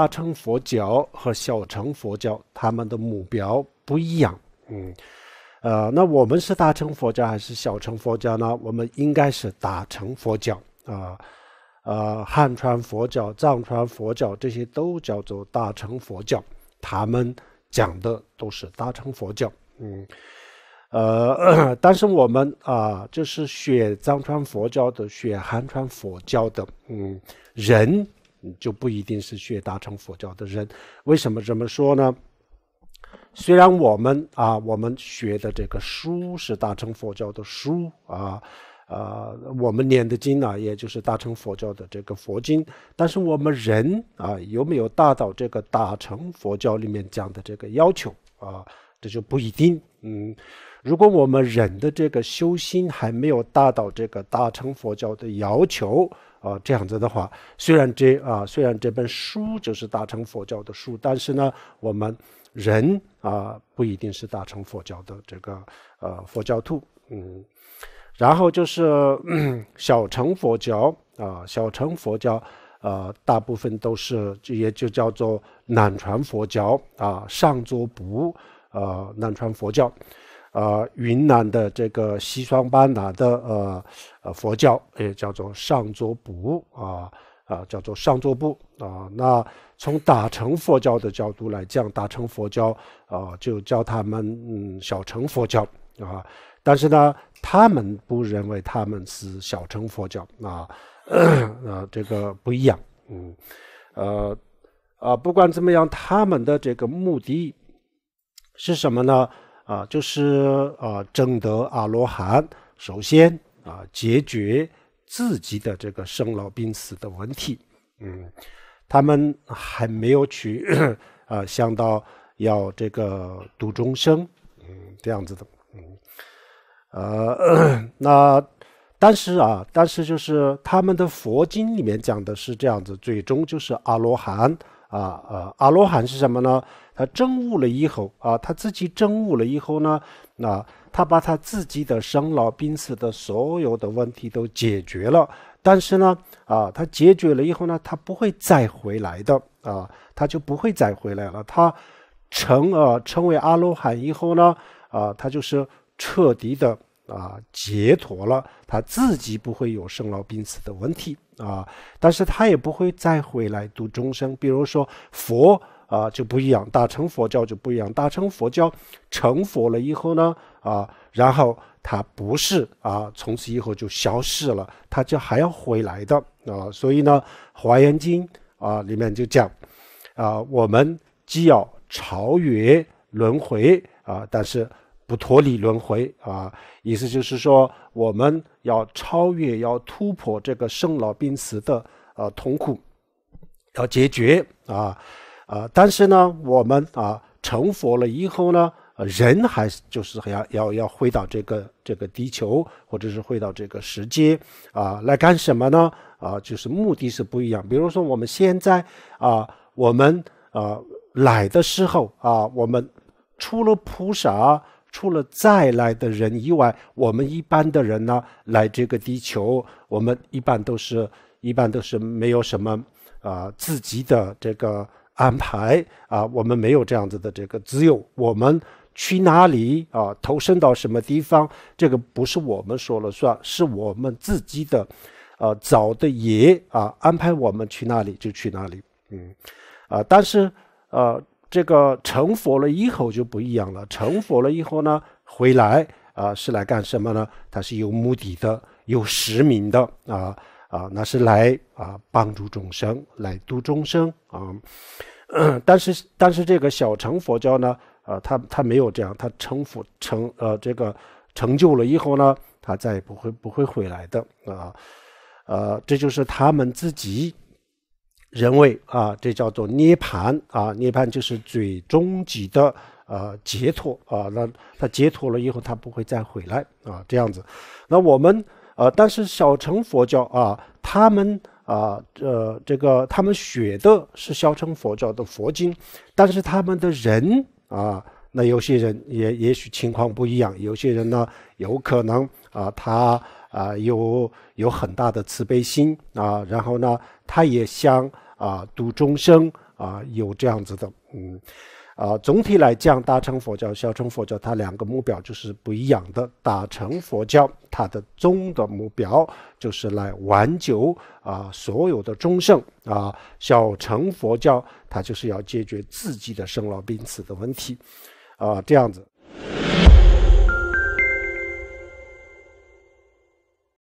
大乘佛教和小乘佛教，他们的目标不一样。嗯，呃，那我们是大乘佛教还是小乘佛教呢？我们应该是大乘佛教啊。呃，汉传佛教、藏传佛教这些都叫做大乘佛教，他们讲的都是大乘佛教。嗯，呃，但是我们啊，就是学藏传佛教的、学汉传佛教的，嗯，人。就不一定是学大乘佛教的人，为什么这么说呢？虽然我们啊，我们学的这个书是大乘佛教的书啊，啊，我们念的经呢，也就是大乘佛教的这个佛经，但是我们人啊，有没有达到这个大乘佛教里面讲的这个要求啊？这就不一定。嗯，如果我们人的这个修心还没有达到这个大乘佛教的要求。啊，这样子的话，虽然这啊，虽然这本书就是大乘佛教的书，但是呢，我们人啊，不一定是大乘佛教的这个呃佛教徒，嗯。然后就是小乘佛教啊，小乘佛教啊，大部分都是也就叫做南传佛教啊，上座部呃南传佛教。呃，云南的这个西双版纳的呃呃佛教，也叫做上座部啊啊，叫做上座部啊。那从大乘佛教的角度来讲，大乘佛教啊，就叫他们嗯小乘佛教啊。但是呢，他们不认为他们是小乘佛教啊 啊，这个不一样，嗯，呃啊，不管怎么样，他们的这个目的是什么呢？啊，就是啊，证得阿罗汉，首先啊，解决自己的这个生老病死的问题。嗯，他们还没有去 啊想到要这个度众生。嗯，这样子的。嗯，呃，那但是啊，但是就是他们的佛经里面讲的是这样子，最终就是阿罗汉啊。呃，阿罗汉是什么呢？他证悟了以后啊，他自己证悟了以后呢，那他把他自己的生老病死的所有的问题都解决了。但是呢，啊，他解决了以后呢，他不会再回来的啊，他就不会再回来了。他成啊成为阿罗汉以后呢，啊，他就是彻底的啊解脱了，他自己不会有生老病死的问题啊，但是他也不会再回来度众生。比如说佛。啊，就不一样，大乘佛教就不一样。大乘佛教，成佛了以后呢，啊，然后他不是啊，从此以后就消失了，他就还要回来的啊。所以呢，《华严经》啊里面就讲，啊，我们既要超越轮回啊，但是不脱离轮回啊。意思就是说，我们要超越，要突破这个生老病死的呃痛苦，要解决啊。啊，但是呢，我们啊成佛了以后呢，人还是就是还要要要回到这个这个地球，或者是回到这个世界啊，来干什么呢？啊，就是目的是不一样。比如说我们现在啊，我们啊来的时候啊，我们除了菩萨，除了再来的人以外，我们一般的人呢来这个地球，我们一般都是一般都是没有什么啊自己的这个。安排啊，我们没有这样子的这个，只有我们去哪里啊，投身到什么地方，这个不是我们说了算，是我们自己的，呃，找的爷啊，安排我们去哪里就去哪里。嗯，啊，但是呃，这个成佛了以后就不一样了，成佛了以后呢，回来啊是来干什么呢？他是有目的的，有使命的啊。啊，那是来啊帮助众生，来度众生啊。但是但是这个小乘佛教呢，啊，他他没有这样，他成佛成呃这个成就了以后呢，他再也不会不会回来的啊。呃，这就是他们自己认为啊，这叫做涅槃啊，涅槃就是最终极的呃解脱啊。那他解脱了以后，他不会再回来啊，这样子。那我们。呃，但是小乘佛教啊，他们啊，呃，这个他们学的是小乘佛教的佛经，但是他们的人啊，那有些人也也许情况不一样，有些人呢，有可能啊，他啊有有很大的慈悲心啊，然后呢，他也想啊度众生啊，有这样子的，嗯。啊，总体来讲，大乘佛教、小乘佛教，它两个目标就是不一样的。大乘佛教它的终的目标就是来挽救啊所有的众生啊，小乘佛教它就是要解决自己的生老病死的问题，啊，这样子。